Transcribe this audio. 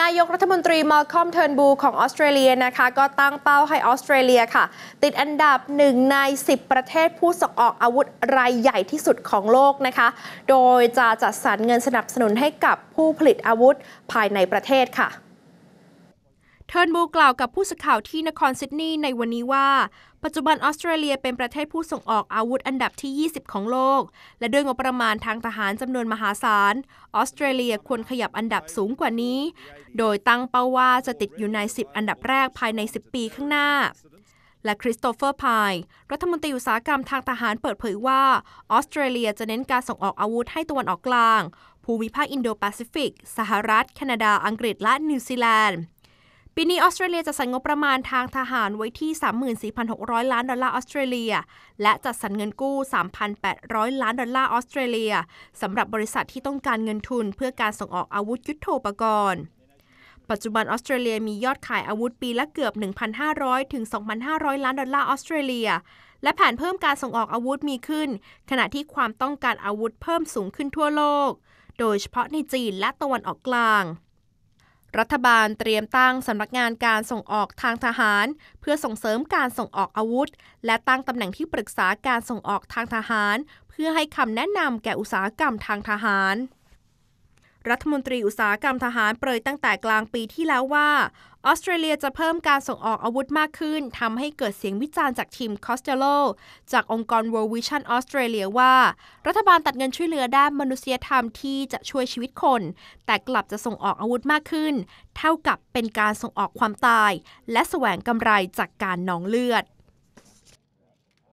นายกรัฐมนตรีมาคอมเทิร์นบูของออสเตรเลียนะคะก็ตั้งเป้าให้ออสเตรเลียค่ะ ติดอันดับหนึ่งใน 10 ประเทศผู้ส่งออกอาวุธรายใหญ่ที่สุดของโลกนะคะ โดยจะจัดสรรเงินสนับสนุนให้กับผู้ผลิตอาวุธภายในประเทศค่ะเทิร์นบูกล่าวกับผู้สื่อข่าวที่นครซิดนีย์ในวันนี้ว่า ปัจจุบันออสเตรเลียเป็นประเทศผู้ส่งออกอาวุธอันดับที่ 20 ของโลก และด้วยงบประมาณทางทหารจำนวนมหาศาล ออสเตรเลียควรขยับอันดับสูงกว่านี้ โดยตั้งเป้าว่าจะติดอยู่ใน 10 อันดับแรกภายใน 10 ปีข้างหน้า และคริสโตเฟอร์พาย รัฐมนตรีอุตสาหกรรมทางทหารเปิดเผยว่า ออสเตรเลียจะเน้นการส่งออกอาวุธให้ตะวันออกกลาง ภูมิภาคอินโดแปซิฟิก สหรัฐแคนาดา อังกฤษ และนิวซีแลนด์ปีนี้ออสเตรเลียจะสรรงบประมาณทางทหารไว้ที่ 34,600 ล้านดอลลาร์ออสเตรเลีย และจัดสรรเงินกู้ 3,800 ล้านดอลลาร์ออสเตรเลียสำหรับบริษัทที่ต้องการเงินทุนเพื่อการส่งออกอาวุธยุโทโธปกรณ์ ปัจจุบันออสเตรเลียมียอดขายอาวุธปีละเกือบ 1,500 ถึง 2,500 ล้านดอลลาร์ออสเตรเลีย และแผนเพิ่มการส่งออกอาวุธมีขึ้น ขณะที่ความต้องการอาวุธเพิ่มสูงขึ้นทั่วโลก โดยเฉพาะในจีนและตะวันออกกลางรัฐบาลเตรียมตั้งสำนักงานการส่งออกทางทหาร เพื่อส่งเสริมการส่งออกอาวุธ และตั้งตำแหน่งที่ปรึกษาการส่งออกทางทหาร เพื่อให้คำแนะนำแก่อุตสาหกรรมทางทหารรัฐมนตรีอุตสาหกรรมทหารเปรยตั้งแต่กลางปีที่แล้วว่า ออสเตรเลียจะเพิ่มการส่งออกอาวุธมากขึ้นทำให้เกิดเสียงวิจารณ์จากทีมคอสเตโลจากองค์กร World Vision Australia ว่า รัฐบาลตัดเงินช่วยเหลือด้านมนุษยธรรมที่จะช่วยชีวิตคน แต่กลับจะส่งออกอาวุธมากขึ้น เท่ากับเป็นการส่งออกความตาย และแสวงกำไรจากการนองเลือด